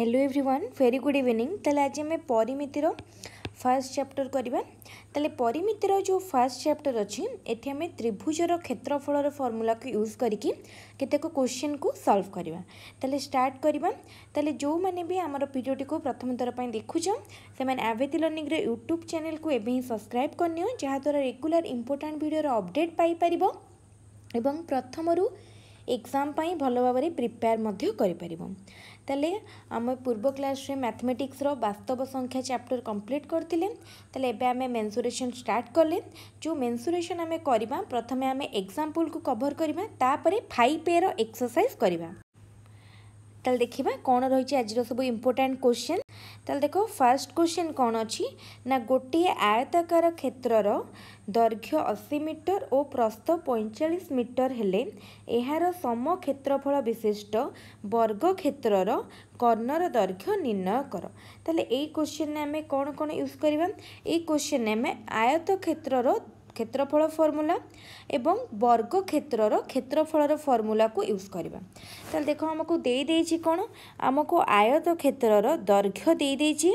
hello everyone very good evening তাহলে আজ আমি পরিমিতির ফার্স্ট চ্যাপ্টর করা তাহলে পরিমিতির যে ফার্স্ট চ্যাপ্টর অছি এটি আমি ত্রিভুজর ক্ষেত্রফলর ফর্মুলাকে ইউজ করি কেতেক কোশ্চিন কু সলভ করা তাহলে স্টার্ট করা তাহলে যে বি আমার ভিডিওটি প্রথম থরপা দেখুছ সে আভেতি লর্নিংর ইউট্ୟୁବ୍ চ্যানেলକୁ এবে ହିଁ সবসক্রাইব କରିନିଅ ଯାହାଦ୍ୱାରା ରେଗୁଲାର ଇମ୍ପୋର୍ଟାଣ୍ଟ ଭିଡ଼ିଓର ଅପଡ଼େଟ୍ ପାଇପାରିବ ଏବଂ ପ୍ରଥମରୁ ଏକ୍ଜାମ୍ ପାଇଁ ଭଲ ଭାବରେ ପ୍ରିପେୟାର ମଧ୍ୟ କରିପାରିବ তাহলে ଆମେ ପୂର୍ବ କ୍ଲାସ୍ରେ ମ୍ୟାଥମେଟିକ୍ସର ବାସ୍ତବ ସଂଖ୍ୟା ଚାପ୍ଟର କମ୍ପ୍ଲିଟ୍ କରିଥିଲେ ତାହେଲେ ଏବେ ଆମେ ମେନ୍ସୁରେସନ୍ ଷ୍ଟାର୍ଟ କଲେ ଯେଉଁ ମେନ୍ସୁରେସନ୍ ଆମେ କରିବା ପ୍ରଥମେ ଆମେ ଏକ୍ଜାମ୍ପଲ୍କୁ କଭର୍ କରିବା ତାପରେ ଫାଇଭ୍ ପେର ଏକ୍ସରସାଇଜ୍ କରିବା ତାହେଲେ ଦେଖିବା କ'ଣ ରହିଛି ଆଜିର ସବୁ ଇମ୍ପୋର୍ଟାଣ୍ଟ କୋଶ୍ଚେନ୍ ତାହେଲେ ଦେଖ ଫାଷ୍ଟ କ୍ୱେଶ୍ଚିନ୍ କ'ଣ ଅଛି ନା ଗୋଟିଏ ଆୟତାକାର କ୍ଷେତ୍ରର ଦୈର୍ଘ୍ୟ ଅଶୀ ମିଟର ଓ ପ୍ରସ୍ତ ପଇଁଚାଳିଶ ମିଟର ହେଲେ ଏହାର ସମ କ୍ଷେତ୍ରଫଳ ବିଶିଷ୍ଟ ବର୍ଗ କ୍ଷେତ୍ରର କର୍ଣ୍ଣର ଦୈର୍ଘ୍ୟ ନିର୍ଣ୍ଣୟ କର ତାହେଲେ ଏଇ କ୍ୱେଶ୍ଚିନ୍ରେ ଆମେ କ'ଣ କ'ଣ ୟୁଜ୍ କରିବା ଏଇ କ୍ୱେଶ୍ଚିନ୍ରେ ଆମେ ଆୟତ କ୍ଷେତ୍ରର କ୍ଷେତ୍ରଫଳ ଫର୍ମୁଲା ଏବଂ ବର୍ଗ କ୍ଷେତ୍ରର କ୍ଷେତ୍ରଫଳର ଫର୍ମୁଲାକୁ ୟୁଜ୍ କରିବା ତାହେଲେ ଦେଖ ଆମକୁ ଦେଇଦେଇଛି କ'ଣ ଆମକୁ ଆୟତ କ୍ଷେତ୍ରର ଦୈର୍ଘ୍ୟ ଦେଇଦେଇଛି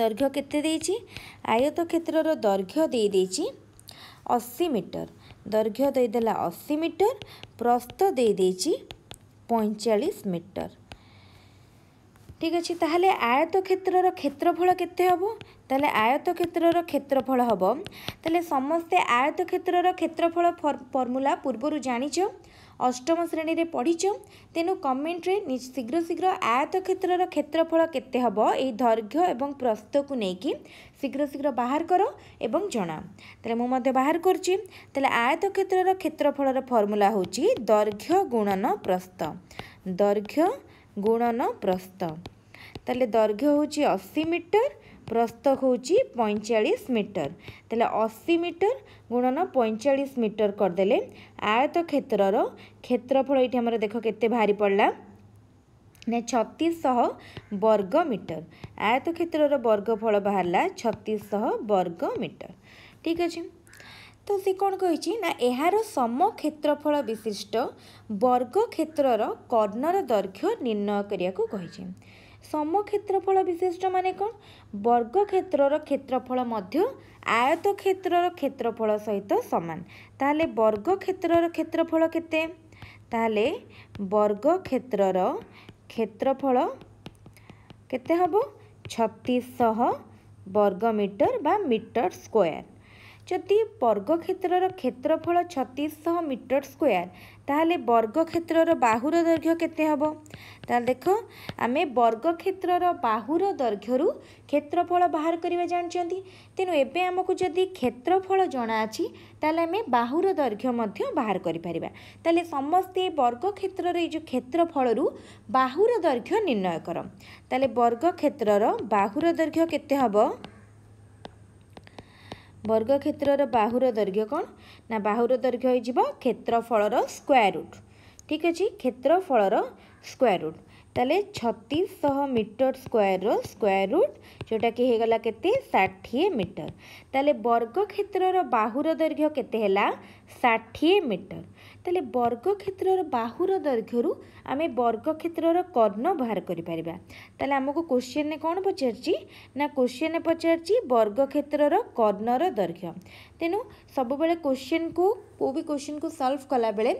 ଦୈର୍ଘ୍ୟ କେତେ ଦେଇଛି ଆୟତ କ୍ଷେତ୍ରର ଦୈର୍ଘ୍ୟ ଦେଇଦେଇଛି ଅଶୀ ମିଟର ଦୈର୍ଘ୍ୟ ଦେଇଦେଲା ଅଶୀ ମିଟର ପ୍ରସ୍ତ ଦେଇଦେଇଛି ପଇଁଚାଳିଶ ମିଟର ଠିକ୍ ଅଛି ତାହେଲେ ଆୟତ କ୍ଷେତ୍ରର କ୍ଷେତ୍ରଫଳ କେତେ ହେବ ତାହେଲେ ଆୟତ କ୍ଷେତ୍ରର କ୍ଷେତ୍ରଫଳ ହେବ ତାହେଲେ ସମସ୍ତେ ଆୟତ କ୍ଷେତ୍ରର କ୍ଷେତ୍ରଫଳ ଫର୍ମୁଲା ପୂର୍ବରୁ ଜାଣିଛ ଅଷ୍ଟମ ଶ୍ରେଣୀରେ ପଢ଼ିଛ ତେଣୁ କମେଣ୍ଟରେ ଶୀଘ୍ର ଶୀଘ୍ର ଆୟତ କ୍ଷେତ୍ରର କ୍ଷେତ୍ରଫଳ କେତେ ହେବ ଏହି ଦୈର୍ଘ୍ୟ ଏବଂ ପ୍ରସ୍ତକୁ ନେଇକି ଶୀଘ୍ର ଶୀଘ୍ର ବାହାର କର ଏବଂ ଜଣା ତାହେଲେ ମୁଁ ମଧ୍ୟ ବାହାର କରୁଛି ତାହେଲେ ଆୟତ କ୍ଷେତ୍ରର କ୍ଷେତ୍ରଫଳର ଫର୍ମୁଲା ହେଉଛି ଦୈର୍ଘ୍ୟ ଗୁଣନ ପ୍ରସ୍ତ ଦୈର୍ଘ୍ୟ ଗୁଣନ ପ୍ରସ୍ତ ତାହେଲେ ଦୈର୍ଘ୍ୟ ହେଉଛି ଅଶୀ ମିଟର ପ୍ରସ୍ତ ହେଉଛି ପଇଁଚାଳିଶ ମିଟର ତାହେଲେ ଅଶୀ ମିଟର ଗୁଣନ ପଇଁଚାଳିଶ ମିଟର କରିଦେଲେ ଆୟତ କ୍ଷେତ୍ରର କ୍ଷେତ୍ରଫଳ ଏଇଠି ଆମର ଦେଖ କେତେ ବାହାରି ପଡ଼ିଲା ନା ଛତିଶହ ବର୍ଗ ମିଟର ଆୟତ କ୍ଷେତ୍ରର ବର୍ଗଫଳ ବାହାରିଲା ଛତିଶହ ବର୍ଗ ମିଟର ଠିକ୍ ଅଛି ତ ସେ କ'ଣ କହିଛି ନା ଏହାର ସମ କ୍ଷେତ୍ରଫଳ ବିଶିଷ୍ଟ ବର୍ଗ କ୍ଷେତ୍ରର କର୍ଣ୍ଣର ଦୈର୍ଘ୍ୟ ନିର୍ଣ୍ଣୟ କରିବାକୁ କହିଛି ସମକ୍ଷେତ୍ରଫଳ ବିଶିଷ୍ଟ ମାନେ କ'ଣ ବର୍ଗକ୍ଷେତ୍ରର କ୍ଷେତ୍ରଫଳ ମଧ୍ୟ ଆୟତ କ୍ଷେତ୍ରର କ୍ଷେତ୍ରଫଳ ସହିତ ସମାନ ତାହେଲେ ବର୍ଗକ୍ଷେତ୍ରର କ୍ଷେତ୍ରଫଳ କେତେ ତାହେଲେ ବର୍ଗକ୍ଷେତ୍ରର କ୍ଷେତ୍ରଫଳ କେତେ ହେବ ଛତିଶହ ବର୍ଗ ମିଟର ବା ମିଟର ସ୍କୋୟାର ଯଦି ବର୍ଗକ୍ଷେତ୍ରର କ୍ଷେତ୍ରଫଳ ଛତିଶ ଶହ ମିଟର ସ୍କୋୟାର ତାହେଲେ ବର୍ଗକ୍ଷେତ୍ରର ବାହୁର ଦୈର୍ଘ୍ୟ କେତେ ହେବ ତାହେଲେ ଦେଖ ଆମେ ବର୍ଗକ୍ଷେତ୍ରର ବାହୁର ଦୈର୍ଘ୍ୟରୁ କ୍ଷେତ୍ରଫଳ ବାହାର କରିବା ଜାଣିଛନ୍ତି ତେଣୁ ଏବେ ଆମକୁ ଯଦି କ୍ଷେତ୍ରଫଳ ଜଣା ଅଛି ତାହେଲେ ଆମେ ବାହୁର ଦୈର୍ଘ୍ୟ ମଧ୍ୟ ବାହାର କରିପାରିବା ତାହେଲେ ସମସ୍ତେ ବର୍ଗକ୍ଷେତ୍ରର ଏଇ ଯେଉଁ କ୍ଷେତ୍ରଫଳରୁ ବାହୁର ଦୈର୍ଘ୍ୟ ନିର୍ଣ୍ଣୟ କର ତାହେଲେ ବର୍ଗକ୍ଷେତ୍ରର ବାହୁର ଦୈର୍ଘ୍ୟ କେତେ ହେବ ବର୍ଗକ୍ଷେତ୍ରର ବାହୁର ଦୈର୍ଘ୍ୟ କ'ଣ ନା ବାହୁର ଦୈର୍ଘ୍ୟ ହୋଇଯିବ କ୍ଷେତ୍ରଫଳର ସ୍କୋୟାର ରୁଟ୍ ଠିକ୍ ଅଛି କ୍ଷେତ୍ରଫଳର ସ୍କୋୟାର ରୁଟ୍ ତାହେଲେ ଛତିଶହ ମିଟର ସ୍କୋୟାରର ସ୍କୋୟାର ରୁଟ୍ ଯେଉଁଟାକି ହେଇଗଲା କେତେ ଷାଠିଏ ମିଟର ତାହେଲେ ବର୍ଗକ୍ଷେତ୍ରର ବାହୁର ଦୈର୍ଘ୍ୟ କେତେ ହେଲା ଷାଠିଏ ମିଟର তাহলে বর্গক্ষেত্রর বাহুর দৈর্ঘ্যରୁ ଆମେ বর্গକ୍ଷেত্রର କର୍ଣ୍ଣ ବାହାର କରିପାରିବା ତାହେଲେ ଆମକୁ କୋଶ୍ଚିନ୍ରେ କ'ଣ ପଚାରିଛି ନା କୋଶ୍ଚିନ୍ରେ ପଚାରିଛି ବର୍ଗକ୍ଷେତ୍ରର କର୍ଣ୍ଣର ଦୈର୍ଘ୍ୟ ତେଣୁ ସବୁବେଳେ କୋଶ୍ଚିନ୍କୁ କେଉଁ ବି କୋଶ୍ଚିନ୍କୁ ସଲ୍ଭ କଲାବେଳେ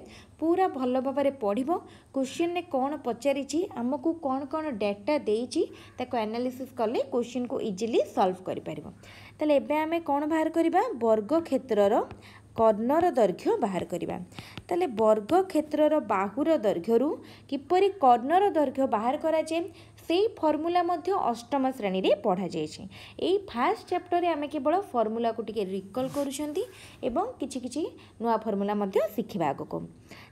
ପୁରା ଭଲ ଭାବରେ ପଢ଼ିବ କୋଶ୍ଚିନ୍ରେ କ'ଣ ପଚାରିଛି ଆମକୁ କ'ଣ କ'ଣ ଡାଟା ଦେଇଛି ତାକୁ ଆନାଲିସିସ୍ କଲେ କୋଶ୍ଚିନ୍କୁ ଇଜିଲି ସଲ୍ଭ କରିପାରିବ ତାହେଲେ ଏବେ ଆମେ କ'ଣ ବାହାର କରିବା ବର୍ଗକ୍ଷେତ୍ରର କର୍ଣ୍ଣର ଦୈର୍ଘ୍ୟ ବାହାର କରିବା ତାହେଲେ ବର୍ଗକ୍ଷେତ୍ରର ବାହୁର ଦୈର୍ଘ୍ୟରୁ କିପରି କର୍ଣ୍ଣର ଦୈର୍ଘ୍ୟ ବାହାର କରାଯାଏ ସେଇ ଫର୍ମୁଲା ମଧ୍ୟ ଅଷ୍ଟମ ଶ୍ରେଣୀରେ ପଢ଼ାଯାଇଛି ଏଇ ଫାର୍ଷ୍ଟ ଚାପ୍ଟରରେ ଆମେ କେବଳ ଫର୍ମୁଲାକୁ ଟିକିଏ ରିକଲ୍ କରୁଛନ୍ତି ଏବଂ କିଛି କିଛି ନୂଆ ଫର୍ମୁଲା ମଧ୍ୟ ଶିଖିବା ଆଗକୁ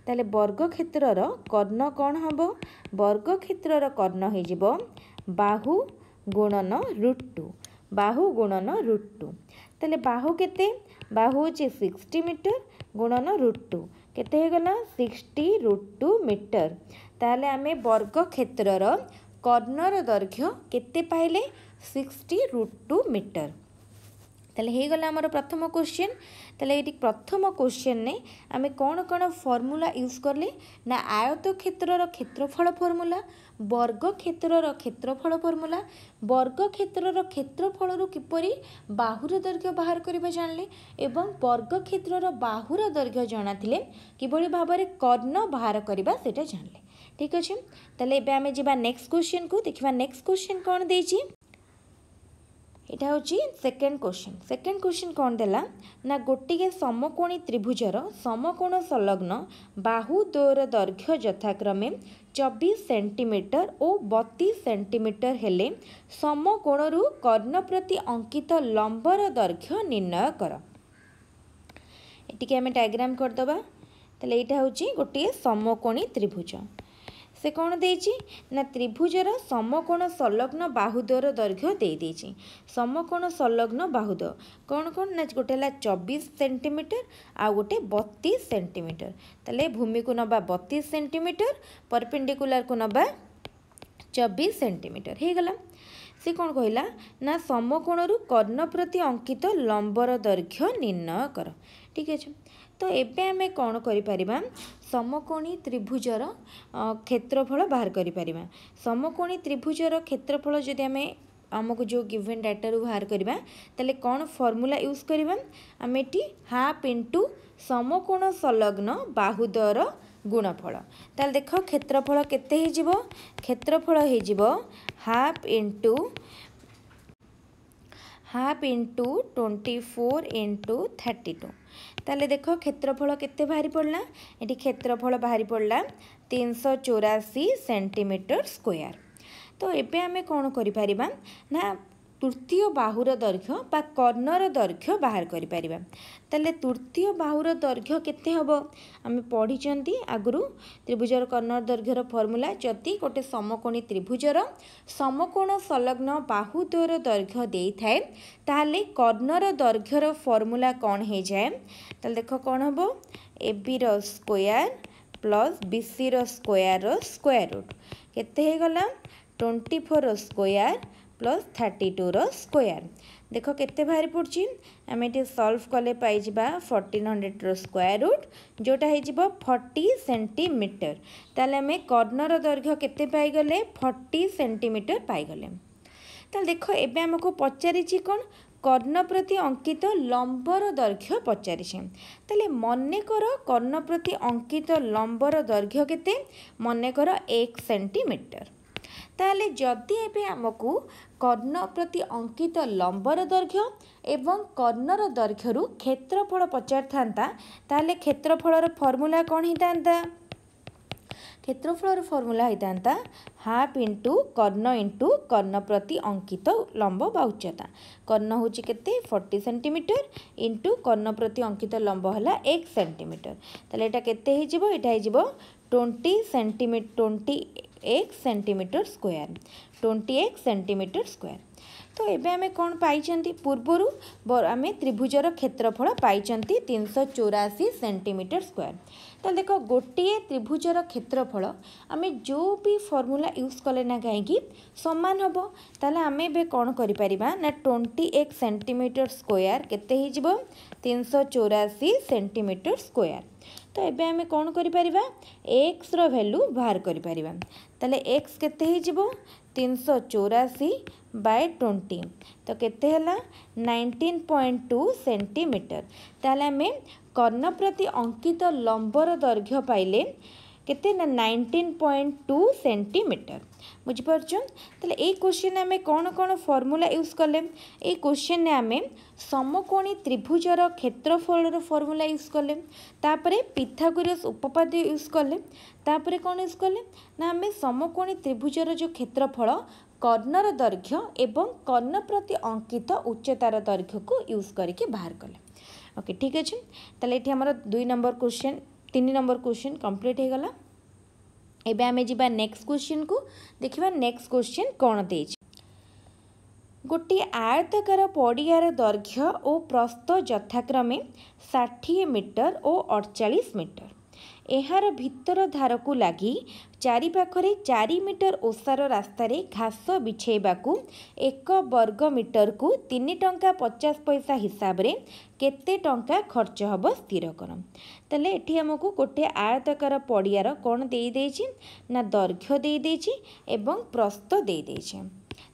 ତାହେଲେ ବର୍ଗକ୍ଷେତ୍ରର କର୍ଣ୍ଣ କ'ଣ ହେବ ବର୍ଗକ୍ଷେତ୍ରର କର୍ଣ୍ଣ ହୋଇଯିବ ବାହୁ ଗୁଣନ ରୁଟ୍ ଟୁ ବାହୁ ଗୁଣନ ରୁଟ୍ ଟୁ ତାହେଲେ ବାହୁ କେତେ ବା ହେଉଛି ସିକ୍ସଟି ମିଟର ଗୁଣନ ରୁଟ୍ ଟୁ କେତେ ହେଇଗଲା ସିକ୍ସଟି ରୁଟ୍ ଟୁ ମିଟର ତାହେଲେ ଆମେ ବର୍ଗକ୍ଷେତ୍ରର କର୍ଣ୍ଣର ଦୈର୍ଘ୍ୟ କେତେ ପାଇଲେ ସିକ୍ସଟି ରୁଟ୍ ଟୁ ମିଟର তাহলে হয়ে গেল আমার প্রথম কোশ্চেন তাহলে এটি প্রথম কোশ্চেনে আমি কোণ কোণ ফর্মুলা ইউজ করলে না আয়ত ক্ষেত্রর ক্ষেত্রফল ফর্মুলা বর্গক্ষেত্রর ক্ষেত্রফল ফর্মুলা বর্গক্ষেত্রর ক্ষেত্রফলর কিপর বাহুর দৈর্ঘ্য বাহার করা জাঁলে এবং বর্গক্ষেত্রর বাহুর দৈর্ঘ্য জনালে কিভাবে ভাবে কর্ণ বাহার করা সেটা জাঁলে ঠিক আছে তাহলে এবার আমি যা নেক্সট কোশ্চেন কু দেখা নেক্সট কোশ্চেন কোণ দিয়েছি ଏଇଟା ହେଉଛି ସେକେଣ୍ଡ କୋଶ୍ଚିନ୍ ସେକେଣ୍ଡ କୋଶ୍ଚିନ୍ କ'ଣ ଦେଲା ନା ଗୋଟିକେ ସମକୋଣୀ ତ୍ରିଭୁଜର ସମକୋଣ ସଂଲଗ୍ନ ବାହୁ ଦ୍ୱୟର ଦୈର୍ଘ୍ୟ ଯଥାକ୍ରମେ ଚବିଶ ସେଣ୍ଟିମିଟର ଓ ବତିଶ ସେଣ୍ଟିମିଟର ହେଲେ ସମକୋଣରୁ କର୍ଣ୍ଣ ପ୍ରତି ଅଙ୍କିତ ଲମ୍ବର ଦୈର୍ଘ୍ୟ ନିର୍ଣ୍ଣୟ କର ଏଠିକି ଆମେ ଡାଇଗ୍ରାମ କରିଦେବା ତାହେଲେ ଏଇଟା ହେଉଛି ଗୋଟିଏ ସମକୋଣୀ ତ୍ରିଭୁଜ ସେ କ'ଣ ଦେଇଛି ନା ତ୍ରିଭୁଜର ସମକୋଣ ସଂଲଗ୍ନ ବାହୁଦର ଦୈର୍ଘ୍ୟ ଦେଇଦେଇଛି ସମକୋଣ ସଂଲଗ୍ନ ବାହୁଦ କ'ଣ କ'ଣ ନା ଗୋଟେ ହେଲା ଚବିଶ ସେଣ୍ଟିମିଟର ଆଉ ଗୋଟେ ବତିଶ ସେଣ୍ଟିମିଟର ତାହେଲେ ଭୂମିକୁ ନେବା ବତିଶ ସେଣ୍ଟିମିଟର ପରପେଣ୍ଡିକୁଲାରକୁ ନେବା ଚବିଶ ସେଣ୍ଟିମିଟର ହେଇଗଲା ସେ କ'ଣ କହିଲା ନା ସମକୋଣରୁ କର୍ଣ୍ଣ ପ୍ରତି ଅଙ୍କିତ ଲମ୍ବର ଦୈର୍ଘ୍ୟ ନିର୍ଣ୍ଣୟ କର ଠିକ୍ ଅଛି तो एबे आमे कौन करिपरिबा समकोणी त्रिभुजर क्षेत्रफल बाहर करिपरिबा समकोणी त्रिभुजर क्षेत्रफल जदि आमे आमको जो गिवन डाटा रु बाहर करिबा तले कौन फार्मूला यूज करिबा आमे टी हाफ इनटू समकोण संलग्न बाहुदर गुणफल तले देख क्षेत्रफल केते हे जिवो क्षेत्रफल हे जिवो half into half into 24 into 32 তাহলে দেখো ক্ষেত্রফল কেতে বাহারি পড়লা এটি ক্ষেত্রফল বাহারি পড়লা তিনশো চৌরাশি সেটিমিটর স্কোয়ার তো এবে আমি কোণ করে পারা না ତୃତୀୟ ବାହୁର ଦୈର୍ଘ୍ୟ ବା କର୍ଣ୍ଣର ଦୈର୍ଘ୍ୟ ବାହାର କରିପାରିବା ତାହେଲେ ତୃତୀୟ ବାହୁର ଦୈର୍ଘ୍ୟ କେତେ ହେବ ଆମେ ପଢ଼ିଛନ୍ତି ଆଗରୁ ତ୍ରିଭୁଜର କର୍ଣ୍ଣର ଦୈର୍ଘ୍ୟର ଫର୍ମୁଲା ଯଦି ଗୋଟେ ସମକୋଣୀ ତ୍ରିଭୁଜର ସମକୋଣ ସଂଲଗ୍ନ ବାହୁଦ୍ୱର ଦୈର୍ଘ୍ୟ ଦେଇଥାଏ ତାହେଲେ କର୍ଣ୍ଣର ଦୈର୍ଘ୍ୟର ଫର୍ମୁଲା କ'ଣ ହେଇଯାଏ ତାହେଲେ ଦେଖ କ'ଣ ହେବ ଏବିର ସ୍କୋୟାର ପ୍ଲସ୍ ବିସିର ସ୍କୋୟାରର ସ୍କୋୟାର ରୁଟ୍ କେତେ ହେଇଗଲା ଟ୍ୱେଣ୍ଟି ଫୋର୍ର ସ୍କୋୟାର ପ୍ଲସ୍ ଥାର୍ଟି ଟୁର ସ୍କୋୟାର୍ ଦେଖ କେତେ ବାହାରି ପଡ଼ୁଛି ଆମେ ଏଠି ସଲ୍ଭ କଲେ ପାଇଯିବା ଫର୍ଟିନ୍ ହଣ୍ଡ୍ରେଡ଼ର ସ୍କୋୟାର୍ ରୁଟ୍ ଯେଉଁଟା ହେଇଯିବ ଫର୍ଟି ସେଣ୍ଟିମିଟର ତାହେଲେ ଆମେ କର୍ଣ୍ଣର ଦୈର୍ଘ୍ୟ କେତେ ପାଇଗଲେ ଫର୍ଟି ସେଣ୍ଟିମିଟର ପାଇଗଲେ ତାହେଲେ ଦେଖ ଏବେ ଆମକୁ ପଚାରିଛି କ'ଣ କର୍ଣ୍ଣ ପ୍ରତି ଅଙ୍କିତ ଲମ୍ବର ଦୈର୍ଘ୍ୟ ପଚାରିଛି ତାହେଲେ ମନେକର କର୍ଣ୍ଣ ପ୍ରତି ଅଙ୍କିତ ଲମ୍ବର ଦୈର୍ଘ୍ୟ କେତେ ମନେକର ଏକ ସେଣ୍ଟିମିଟର ତାହେଲେ ଯଦି ଏବେ ଆମକୁ କର୍ଣ୍ଣ ପ୍ରତି ଅଙ୍କିତ ଲମ୍ବର ଦୈର୍ଘ୍ୟ ଏବଂ କର୍ଣ୍ଣର ଦୈର୍ଘ୍ୟରୁ କ୍ଷେତ୍ରଫଳ ପଚାରିଥାନ୍ତା ତାହେଲେ କ୍ଷେତ୍ରଫଳର ଫର୍ମୁଲା କ'ଣ ହେଇଥାନ୍ତା କ୍ଷେତ୍ରଫଳର ଫର୍ମୁଲା ହୋଇଥାନ୍ତା ହାଫ୍ ଇଣ୍ଟୁ କର୍ଣ୍ଣ ଇଣ୍ଟୁ କର୍ଣ୍ଣ ପ୍ରତି ଅଙ୍କିତ ଲମ୍ବ ବା ଉଚ୍ଚତା କର୍ଣ୍ଣ ହେଉଛି କେତେ ଫର୍ଟି ସେଣ୍ଟିମିଟର ଇଣ୍ଟୁ କର୍ଣ୍ଣ ପ୍ରତି ଅଙ୍କିତ ଲମ୍ବ ହେଲା ଏକ ସେଣ୍ଟିମିଟର ତାହେଲେ ଏଇଟା କେତେ ହେଇଯିବ ଏଇଟା ହେଇଯିବ ଟ୍ୱେଣ୍ଟି ସେଣ୍ଟିମି ଟ୍ୱେଣ୍ଟି ଏକ ସେଣ୍ଟିମିଟର ସ୍କୋୟାର ଟ୍ୱେଣ୍ଟି ଏକ ସେଣ୍ଟିମିଟର ସ୍କୋୟାର ତ ଏବେ ଆମେ କ'ଣ ପାଇଛନ୍ତି ପୂର୍ବରୁ ଆମେ ତ୍ରିଭୁଜର କ୍ଷେତ୍ରଫଳ ପାଇଛନ୍ତି ତିନିଶହ ଚଉରାଅଶୀ ସେଣ୍ଟିମିଟର ସ୍କୋୟାର ତାହେଲେ ଦେଖ ଗୋଟିଏ ତ୍ରିଭୁଜର କ୍ଷେତ୍ରଫଳ ଆମେ ଯେଉଁ ବି ଫର୍ମୁଲା ୟୁଜ୍ କଲେ ନା କାହିଁକି ସମାନ ହେବ ତାହେଲେ ଆମେ ଏବେ କ'ଣ କରିପାରିବା ନା ଟ୍ୱେଣ୍ଟି ଏକ ସେଣ୍ଟିମିଟର ସ୍କୋୟାର କେତେ ହେଇଯିବ ତିନିଶହ ଚଉରାଅଶୀ ସେଣ୍ଟିମିଟର ସ୍କୋୟାର ତ ଏବେ ଆମେ କ'ଣ କରିପାରିବା ଏକ୍ସର ଭାଲ୍ୟୁ ବାହାର କରିପାରିବା ତାହେଲେ ଏକ୍ସ କେତେ ହେଇଯିବ ତିନିଶହ ଚଉରାଅଶୀ ବାଏ ଟ୍ୱେଣ୍ଟି ତ କେତେ ହେଲା ନାଇଣ୍ଟିନ୍ ପଏଣ୍ଟ ଟୁ ସେଣ୍ଟିମିଟର ତାହେଲେ ଆମେ କର୍ଣ୍ଣ ପ୍ରତି ଅଙ୍କିତ ଲମ୍ବର ଦୈର୍ଘ୍ୟ ପାଇଲେ କେତେ ନା ନାଇଣ୍ଟିନ୍ ପଏଣ୍ଟ ଟୁ ସେଣ୍ଟିମିଟର ବୁଝିପାରୁଛନ୍ ତାହେଲେ ଏଇ କୋଶ୍ଚିନ୍ ଆମେ କ'ଣ କ'ଣ ଫର୍ମୁଲା ୟୁଜ୍ କଲେ ଏଇ କୋଶ୍ଚିନ୍ରେ ଆମେ ସମକୋଣୀ ତ୍ରିଭୁଜର କ୍ଷେତ୍ରଫଳର ଫର୍ମୁଲା ୟୁଜ୍ କଲେ ତାପରେ ପିଥାଗୋରିୟସ୍ ଉପପାଦ୍ୟ ୟୁଜ୍ କଲେ ତାପରେ କ'ଣ ୟୁଜ୍ କଲେ ନା ଆମେ ସମକୋଣୀ ତ୍ରିଭୁଜର ଯେଉଁ କ୍ଷେତ୍ରଫଳ କର୍ଣ୍ଣର ଦୈର୍ଘ୍ୟ ଏବଂ କର୍ଣ୍ଣ ପ୍ରତି ଅଙ୍କିତ ଉଚ୍ଚତାର ଦୈର୍ଘ୍ୟକୁ ୟୁଜ୍ କରିକି ବାହାର କଲେ ଓକେ ଠିକ୍ ଅଛି ତାହେଲେ ଏଠି ଆମର ଦୁଇ ନମ୍ବର କୋଶ୍ଚିନ୍ ତିନି ନମ୍ବର କୋଶ୍ଚିନ୍ କମ୍ପ୍ଲିଟ୍ ହୋଇଗଲା ଏବେ ଆମେ ଯିବା ନେକ୍ସଟ କୋଶ୍ଚିନ୍କୁ ଦେଖିବା ନେକ୍ସଟ କୋଶ୍ଚିନ୍ କ'ଣ ଦେଇଛି ଗୋଟିଏ ଆୟତାକାର ପଡ଼ିଆର ଦୈର୍ଘ୍ୟ ଓ ପ୍ରସ୍ତ ଯଥାକ୍ରମେ ଷାଠିଏ ମିଟର ଓ ଅଡ଼ଚାଳିଶ ମିଟର ଏହାର ଭିତର ଧାରକୁ ଲାଗି ଚାରିପାଖରେ ଚାରି ମିଟର ଓସାର ରାସ୍ତାରେ ଘାସ ବିଛେଇବାକୁ ଏକ ବର୍ଗ ମିଟରକୁ ତିନି ଟଙ୍କା ପଚାଶ ପଇସା ହିସାବରେ କେତେ ଟଙ୍କା ଖର୍ଚ୍ଚ ହେବ ସ୍ଥିର କର ତାହେଲେ ଏଠି ଆମକୁ ଗୋଟିଏ ଆୟତକାର ପଡ଼ିଆର କ'ଣ ଦେଇଦେଇଛି ନା ଦୈର୍ଘ୍ୟ ଦେଇଦେଇଛି ଏବଂ ପ୍ରସ୍ତ ଦେଇଦେଇଛି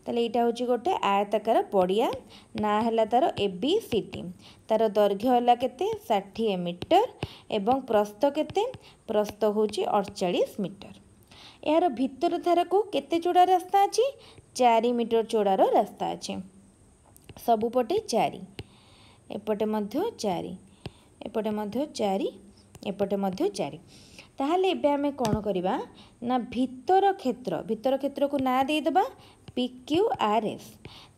ତାହେଲେ ଏଇଟା ହେଉଛି ଗୋଟେ ଆୟତକାର ପଡ଼ିଆ ନାଁ ହେଲା ତାର ଏ ବି ସି ଟି ତାର ଦୈର୍ଘ୍ୟ ହେଲା କେତେ ଷାଠିଏ ମିଟର ଏବଂ ପ୍ରସ୍ତ କେତେ ପ୍ରସ୍ତ ହେଉଛି ଅଡ଼ଚାଳିଶ ମିଟର ଏହାର ଭିତର ଧାରକୁ କେତେ ଚୋଡ଼ା ରାସ୍ତା ଅଛି ଚାରି ମିଟର ଚୋଡ଼ାର ରାସ୍ତା ଅଛି ସବୁପଟେ ଚାରି ଏପଟେ ମଧ୍ୟ ଚାରି ଏପଟେ ମଧ୍ୟ ଚାରି ଏପଟେ ମଧ୍ୟ ଚାରି ତାହେଲେ ଏବେ ଆମେ କ'ଣ କରିବା ନା ଭିତର କ୍ଷେତ୍ର ଭିତର କ୍ଷେତ୍ରକୁ ନାଁ ଦେଇଦେବା পি কিউ আর এফ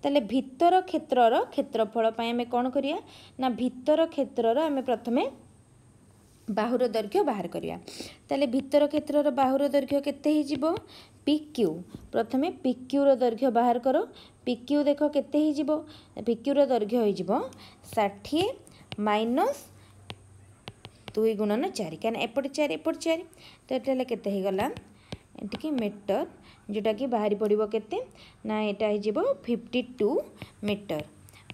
তাহলে ভিতর ক্ষেত্রর ক্ষেত্রফল পাই আমি କ'ଣ କରିବା ନା ଭିତର କ୍ଷେତ୍ରର ଆମେ ପ୍ରଥମେ ବାହୁର ଦୈର୍ଘ୍ୟ ବାହାର କରିବା ତାହେଲେ ଭିତର କ୍ଷେତ୍ରର ବାହୁର ଦୈର୍ଘ୍ୟ କେତେ ହେଇଯିବ ପି କ୍ୟୁ ପ୍ରଥମେ ପି କ୍ୟୁର ଦୈର୍ଘ୍ୟ ବାହାର କର ପି କ୍ୟୁ ଦେଖ କେତେ ହେଇଯିବ ପି କ୍ୟୁର ଦୈର୍ଘ୍ୟ ହେଇଯିବ ଷାଠିଏ ମାଇନସ୍ ଦୁଇ ଗୁଣନ ଚାରି କାରଣ ଏପଟେ ଚାରି ଏପଟେ ଚାରି ତ ଏଇଟା ହେଲେ କେତେ ହେଇଗଲା ଏଠିକି ମିଟର ଯେଉଁଟାକି ବାହାରି ପଡ଼ିବ କେତେ ନା ଏଇଟା ହେଇଯିବ fifty two metre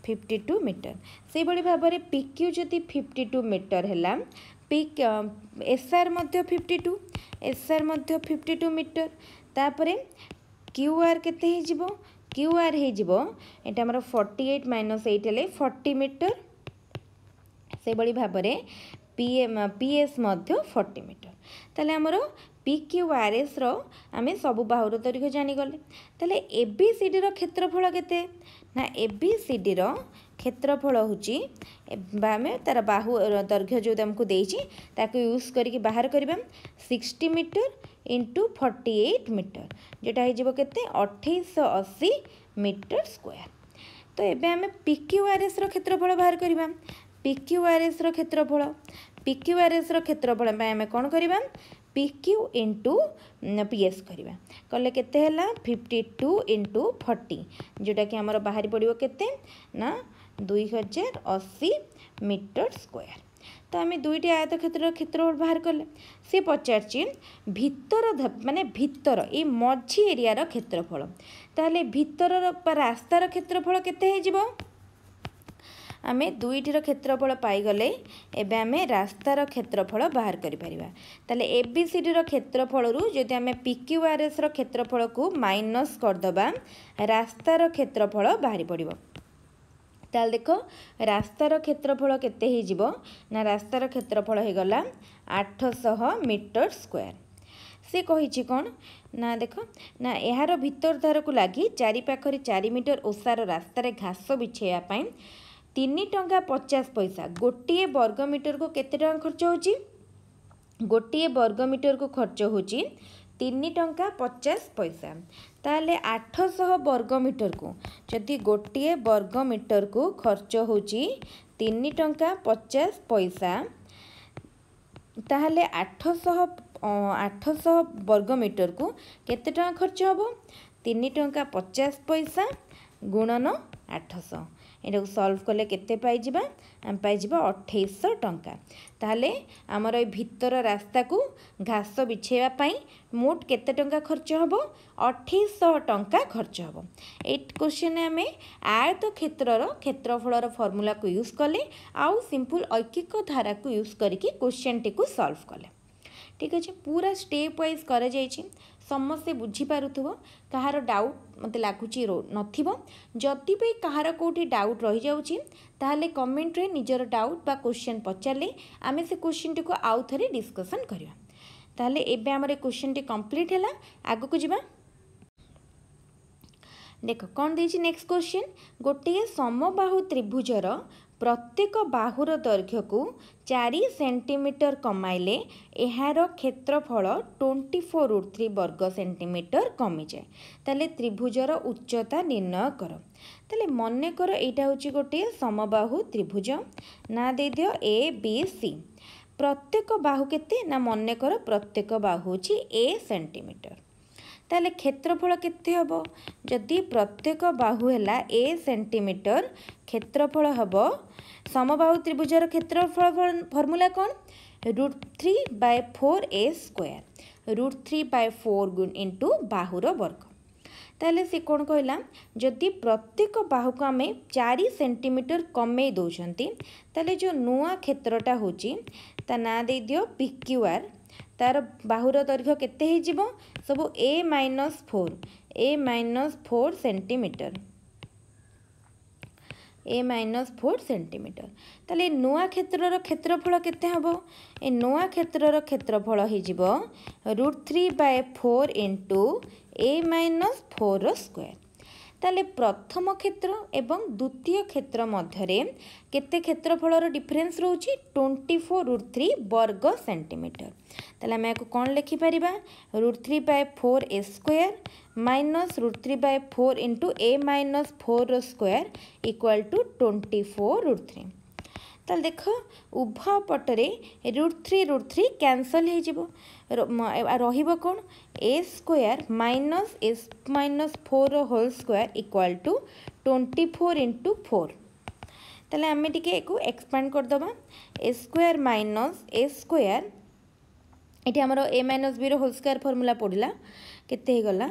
fifty two metre ସେହିଭଳି ଭାବରେ ପିକ୍ୟୁ ଯଦି ଫିଫ୍ଟି ଟୁ ମିଟର ହେଲା ପିକ୍ ଏସ୍ଆର୍ ମଧ୍ୟ ଫିଫ୍ଟି ଟୁ ଏସ୍ଆର୍ ମଧ୍ୟ ଫିଫ୍ଟି ଟୁ ମିଟର ତାପରେ କ୍ୟୁ ଆର୍ କେତେ ହେଇଯିବ କ୍ୟୁ ଆର୍ ହେଇଯିବ ଏଇଟା ଆମର ଫର୍ଟି ଏଇଟ୍ ମାଇନସ୍ ଏଇଟ୍ ହେଲେ ଫର୍ଟି ମିଟର ସେହିଭଳି ଭାବରେ ପିଏ ପିଏସ୍ ମଧ୍ୟ ଫର୍ଟି ମିଟର ତାହେଲେ ଆମର পি কিউ আর এসর আমি সবু বাহুর দৈর্ঘ্য জানিগলে তাহলে এবিসিডির ক্ষেত্রফল কেতে না এবিসিডির ক্ষেত্রফল হচ্ছে আমি তার বাহু দৈর্ঘ্য যে আমি দিয়েছি তাকে ইউজ করি বাহার করা sixty metre into forty eight metre যেটা হয়ে যাব কেতে অঠেইশ অশী মিটর স্কোয়ার তো এবে আমি পিকিউআরএসর ক্ষেত্রফল বাহার করা পিকিউআরএসর ক্ষেত্রফল পিকিউআরএসর ক্ষেত্রফল আমি কম করা P Q into P S କରିବା କଲେ କେତେ ହେଲା ଫିଫ୍ଟି ଟୁ ଇଣ୍ଟୁ ଫର୍ଟି ଯେଉଁଟାକି ଆମର ବାହାରି ପଡ଼ିବ କେତେ ନା ଦୁଇ ହଜାର ଅଶୀ ମିଟର ସ୍କୋୟାର ତ ଆମେ ଦୁଇଟି ଆୟତ କ୍ଷେତ୍ରର କ୍ଷେତ୍ର ବାହାର କଲେ ସେ ପଚାରିଛି ଭିତର ମାନେ ଭିତର ଏଇ ମଝି ଏରିଆର କ୍ଷେତ୍ରଫଳ ତାହେଲେ ଭିତରର ବା ରାସ୍ତାର କ୍ଷେତ୍ରଫଳ କେତେ ହେଇଯିବ ଆମେ ଦୁଇଟିର କ୍ଷେତ୍ରଫଳ ପାଇଗଲେ ଏବେ ଆମେ ରାସ୍ତାର କ୍ଷେତ୍ରଫଳ ବାହାର କରିପାରିବା ତାହେଲେ ଏ ବି ସି ଡିର କ୍ଷେତ୍ରଫଳରୁ ଯଦି ଆମେ ପି କ୍ୟୁ ଆର ଏସ୍ର କ୍ଷେତ୍ରଫଳକୁ ମାଇନସ୍ କରିଦେବା ରାସ୍ତାର କ୍ଷେତ୍ରଫଳ ବାହାରି ପଡ଼ିବ ତାହେଲେ ଦେଖ ରାସ୍ତାର କ୍ଷେତ୍ରଫଳ କେତେ ହୋଇଯିବ ନା ରାସ୍ତାର କ୍ଷେତ୍ରଫଳ ହୋଇଗଲା ଆଠଶହ ମିଟର ସ୍କୋୟାର ସେ କହିଛି କ'ଣ ନା ଦେଖ ନା ଏହାର ଭିତରଧାରକୁ ଲାଗି ଚାରିପାଖରେ ଚାରି ମିଟର ଓଷାର ରାସ୍ତାରେ ଘାସ ବିଛେଇବା ପାଇଁ ତିନି ଟଙ୍କା ପଚାଶ ପଇସା ଗୋଟିଏ ବର୍ଗ ମିଟରକୁ କେତେ ଟଙ୍କା ଖର୍ଚ୍ଚ ହେଉଛି ଗୋଟିଏ ବର୍ଗ ମିଟରକୁ ଖର୍ଚ୍ଚ ହେଉଛି ତିନି ଟଙ୍କା ପଚାଶ ପଇସା ତାହେଲେ ଆଠଶହ ବର୍ଗ ମିଟରକୁ ଯଦି ଗୋଟିଏ ବର୍ଗ ମିଟରକୁ ଖର୍ଚ୍ଚ ହେଉଛି ତିନି ଟଙ୍କା ପଚାଶ ପଇସା ତାହେଲେ ଆଠଶହ ଆଠଶହ ବର୍ଗ ମିଟରକୁ କେତେ ଟଙ୍କା ଖର୍ଚ୍ଚ ହେବ ତିନି ଟଙ୍କା ପଚାଶ ପଇସା ଗୁଣନ ଆଠଶହ ଏଇଟାକୁ ସଲ୍ଭ କଲେ କେତେ ପାଇଯିବା ଆମେ ପାଇଯିବା ଅଠେଇଶହ ଟଙ୍କା ତାହେଲେ ଆମର ଏ ଭିତର ରାସ୍ତାକୁ ଘାସ ବିଛେଇବା ପାଇଁ ମୋଟ କେତେ ଟଙ୍କା ଖର୍ଚ୍ଚ ହେବ ଅଠେଇଶହ ଟଙ୍କା ଖର୍ଚ୍ଚ ହେବ ଏ କ୍ୱେଶ୍ଚିନ୍ ଆମେ ଆୟତ କ୍ଷେତ୍ରର କ୍ଷେତ୍ରଫଳର ଫର୍ମୁଲାକୁ ୟୁଜ୍ କଲେ ଆଉ ସିମ୍ପୁଲ ଐକିକ ଧାରାକୁ ୟୁଜ୍ କରିକି କ୍ୱେଶ୍ଚିନ୍ଟିକୁ ସଲ୍ଭ କଲେ ଠିକ୍ ଅଛି ପୁରା ଷ୍ଟେପ୍ ୱାଇଜ୍ କରାଯାଇଛି ସମସ୍ତେ ବୁଝିପାରୁଥିବ କାହାର ଡାଉଟ୍ ମୋତେ ଲାଗୁଛି ନଥିବ ଯଦି ବି କାହାର କେଉଁଠି ଡାଉଟ୍ ରହିଯାଉଛି ତାହେଲେ କମେଣ୍ଟରେ ନିଜର ଡାଉଟ୍ ବା କୋଶ୍ଚିନ୍ ପଚାରିଲେ ଆମେ ସେ କୋଶ୍ଚିନ୍ଟିକୁ ଆଉ ଥରେ ଡିସ୍କସନ୍ କରିବା ତାହେଲେ ଏବେ ଆମର ଏ କ୍ୱେଶ୍ଚିନ୍ଟି କମ୍ପ୍ଲିଟ୍ ହେଲା ଆଗକୁ ଯିବା ଦେଖ କ'ଣ ଦେଇଛି ନେକ୍ସଟ କ୍ୱେଶ୍ଚିନ୍ ଗୋଟିଏ ସମବାହୁ ତ୍ରିଭୁଜର ପ୍ରତ୍ୟେକ ବାହୁର ଦୈର୍ଘ୍ୟକୁ ଚାରି ସେଣ୍ଟିମିଟର କମାଇଲେ ଏହାର କ୍ଷେତ୍ରଫଳ ଟ୍ୱେଣ୍ଟି ଫୋର୍ ରୁଟ୍ ଥ୍ରୀ ବର୍ଗ ସେଣ୍ଟିମିଟର କମିଯାଏ ତାହେଲେ ତ୍ରିଭୁଜର ଉଚ୍ଚତା ନିର୍ଣ୍ଣୟ କର ତାହେଲେ ମନେକର ଏଇଟା ହେଉଛି ଗୋଟିଏ ସମବାହୁ ତ୍ରିଭୁଜ ନା ଦେଇଦିଅ ଏ ବି ସି ପ୍ରତ୍ୟେକ ବାହୁ କେତେ ନା ମନେକର ପ୍ରତ୍ୟେକ ବାହୁ ହେଉଛି ଏ ସେଣ୍ଟିମିଟର ତାହେଲେ କ୍ଷେତ୍ରଫଳ କେତେ ହେବ ଯଦି ପ୍ରତ୍ୟେକ ବାହୁ ହେଲା ଏ ସେଣ୍ଟିମିଟର କ୍ଷେତ୍ରଫଳ ହେବ ସମବାହୁ ତ୍ରିଭୁଜର କ୍ଷେତ୍ରଫଳ ଫର୍ମୁଲା କ'ଣ root three by four A square root three by four into ବାହୁର ବର୍ଗ ତାହେଲେ ସେ କ'ଣ କହିଲା ଯଦି ପ୍ରତ୍ୟେକ ବାହୁକୁ ଆମେ ଚାରି ସେଣ୍ଟିମିଟର କମେଇ ଦେଉଛନ୍ତି ତାହେଲେ ଯେଉଁ ନୂଆ କ୍ଷେତ୍ରଟା ହେଉଛି ତା ନାଁ ଦେଇଦିଅ ପିକ୍ୟୁଆର୍ ତାର ବାହୁର ଦୈର୍ଘ୍ୟ କେତେ ହୋଇଯିବ ସବୁ A minus four A minus four centimetre A minus four centimetre ତାହେଲେ ଏ ନୂଆ କ୍ଷେତ୍ରର କ୍ଷେତ୍ରଫଳ କେତେ ହେବ ଏ ନୂଆ କ୍ଷେତ୍ରର କ୍ଷେତ୍ରଫଳ ହୋଇଯିବ root three by four into A minus ଫୋର୍ର ସ୍କୋୟାର୍ ତାହେଲେ ପ୍ରଥମ କ୍ଷେତ୍ର ଏବଂ ଦ୍ୱିତୀୟ କ୍ଷେତ୍ର ମଧ୍ୟରେ କେତେ କ୍ଷେତ୍ରଫଳର ଡିଫରେନ୍ସ ରହୁଛି ଟ୍ୱେଣ୍ଟି ଫୋର୍ ରୁଟ୍ ଥ୍ରୀ ବର୍ଗ ସେଣ୍ଟିମିଟର ତାହେଲେ ଆମେ ଏହାକୁ କ'ଣ ଲେଖିପାରିବା root three by four A square minus root three by four into A minus ଫୋର୍ର square equal to twenty four root three ତାହେଲେ ଦେଖ ଉଭୟ ପଟରେ root three root three cancel ହୋଇଯିବ ରହିବ କ'ଣ ଏ ସ୍କୋୟାର ମାଇନସ୍ ଏ ମାଇନସ୍ ଫୋର୍ର whole square equal to twenty four into four ତାହେଲେ ଆମେ ଟିକେ ଏକୁ ଏକ୍ସପାଣ୍ଡ କରିଦେବା A square minus A square ଏଠି ଆମର ଏ ମାଇନସ୍ ବିର ହୋଲ୍ ସ୍କୋୟାର ଫର୍ମୁଲା ପଡ଼ିଲା କେତେ ହୋଇଗଲା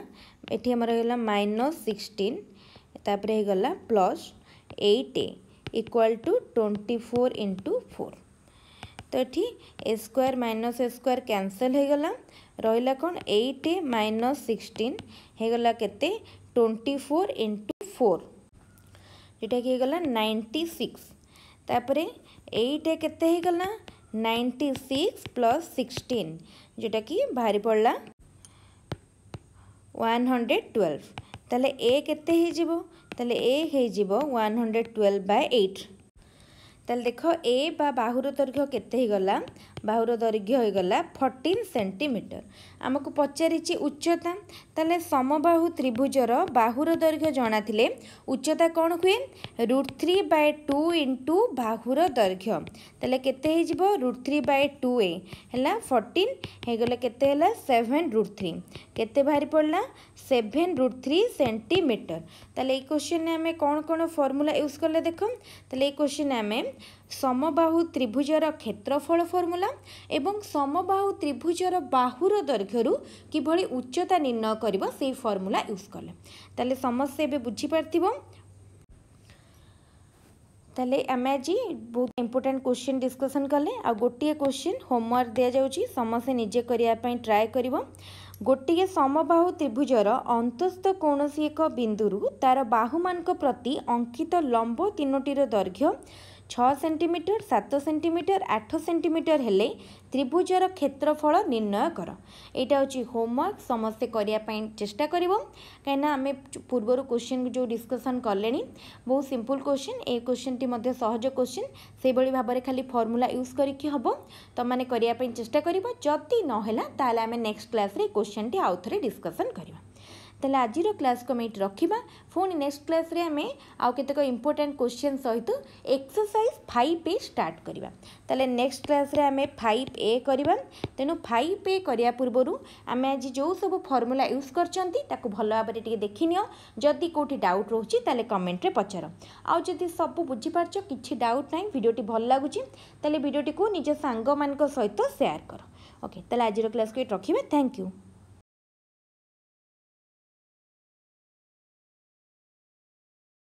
ଏଠି ଆମର ହେଇଗଲା ମାଇନସ୍ ସିକ୍ସଟିନ୍ ତାପରେ ହେଇଗଲା plus eight A equal to twenty four into four तो ये A square minus A square cancel होगा रहा कौन एट माइनस सिक्सटीन होगा के ट्वेंटी फोर इंटू फोर जोटा कि होगा नाइंटी सिक्स तापर एट के नाइंटी सिक्स प्लस सिक्सटीन जोटा कि बाहरी पड़ा वन हंड्रेड ट्वेल्व तेल ए के তাহলে এ হয়েযিব one hundred twelve by eight তাহলে দেখ এ বা বাহুর দৈর্ঘ্য কেতে হয়ে গলা ବାହୁର ଦୈର୍ଘ୍ୟ ହୋଇଗଲା ଫର୍ଟିନ୍ ସେଣ୍ଟିମିଟର ଆମକୁ ପଚାରିଛି ଉଚ୍ଚତା ତାହେଲେ ସମବାହୁ ତ୍ରିଭୁଜର ବାହୁର ଦୈର୍ଘ୍ୟ ଜଣାଥିଲେ ଉଚ୍ଚତା କ'ଣ ହୁଏ root three by two into ବାହୁର ଦୈର୍ଘ୍ୟ ତାହେଲେ କେତେ ହେଇଯିବ root three by two A ହେଲା ଫର୍ଟିନ୍ ହେଇଗଲେ କେତେ ହେଲା ସେଭେନ୍ ରୁଟ୍ ଥ୍ରୀ କେତେ ବାହାରି ପଡ଼ିଲା ସେଭେନ୍ ରୁଟ୍ ଥ୍ରୀ ସେଣ୍ଟିମିଟର ତାହେଲେ ଏଇ କ୍ୱେଶ୍ଚିନ୍ରେ ଆମେ କ'ଣ କ'ଣ ଫର୍ମୁଲା ୟୁଜ୍ କଲେ ଦେଖ ତାହେଲେ ଏଇ କ୍ୱେଶ୍ଚିନ୍ ଆମେ ସମବାହୁ ତ୍ରିଭୁଜର କ୍ଷେତ୍ରଫଳ ଫର୍ମୁଲା ଏବଂ ସମବାହୁ ତ୍ରିଭୁଜର ବାହୁର ଦୈର୍ଘ୍ୟରୁ କିଭଳି ଉଚ୍ଚତା ନିର୍ଣ୍ଣୟ କରିବ ସେହି ଫର୍ମୁଲା ୟୁଜ୍ କଲେ ତାହେଲେ ସମସ୍ତେ ଏବେ ବୁଝିପାରିଥିବ ତାହେଲେ ଆମେ ଆଜି ବହୁତ ଇମ୍ପୋର୍ଟାଣ୍ଟ କୋଶ୍ଚିନ୍ ଡିସ୍କସନ୍ କଲେ ଆଉ ଗୋଟିଏ କୋଶ୍ଚିନ୍ ହୋମ୍ୱାର୍କ ଦିଆଯାଉଛି ସମସ୍ତେ ନିଜେ କରିବା ପାଇଁ ଟ୍ରାଏ କରିବ ଗୋଟିଏ ସମବାହୁ ତ୍ରିଭୁଜର ଅନ୍ତସ୍ଥ କୌଣସି ଏକ ବିନ୍ଦୁରୁ ତା'ର ବାହୁମାନଙ୍କ ପ୍ରତି ଅଙ୍କିତ ଲମ୍ବ ତିନୋଟିର ଦୈର୍ଘ୍ୟ ଛଅ ସେଣ୍ଟିମିଟର ସାତ ସେଣ୍ଟିମିଟର ଆଠ ସେଣ୍ଟିମିଟର ହେଲେ ତ୍ରିଭୁଜର କ୍ଷେତ୍ରଫଳ ନିର୍ଣ୍ଣୟ କର ଏଇଟା ହେଉଛି ହୋମୱାର୍କ ସମସ୍ତେ କରିବା ପାଇଁ ଚେଷ୍ଟା କରିବ କାହିଁକିନା ଆମେ ପୂର୍ବରୁ କୋଶ୍ଚିନ୍ ଯେଉଁ ଡିସ୍କସନ୍ କଲେଣି ବହୁତ ସିମ୍ପଲ୍ କୋଶ୍ଚିନ୍ ଏ କୋଶ୍ଚିନ୍ଟି ମଧ୍ୟ ସହଜ କୋଶ୍ଚିନ୍ ସେଇଭଳି ଭାବରେ ଖାଲି ଫର୍ମୁଲା ୟୁଜ୍ କରିକି ହେବ ତୁମମାନେ କରିବା ପାଇଁ ଚେଷ୍ଟା କରିବ ଯଦି ନହେଲା ତାହେଲେ ଆମେ ନେକ୍ସଟ କ୍ଲାସ୍ରେ କୋଶ୍ଚିନ୍ଟି ଆଉ ଥରେ ଡିସ୍କସନ୍ କରିବା तेल आज क्लास को रखा पुणी नेक्स्ट क्लास रे आम के इम्पोर्टाट क्वेश्चन सहित एक्सरसाइज फाइव ए स्टार्ट करवा नेक्स्ट क्लास रे आम फाइव ए करवा तेणु फाइव ए करा पूर्व आम आज जो सब फर्मूला यूज कर देखनी जदि कौट डाउट रोचे तेल कमेन्ट्रे पचार आदि सब बुझीपार कि डाउट ना भिडी भल लगुच तेल भिडियो निज सांग सहित सेयार कर ओके आज क्लास को ये रखिए थैंक यू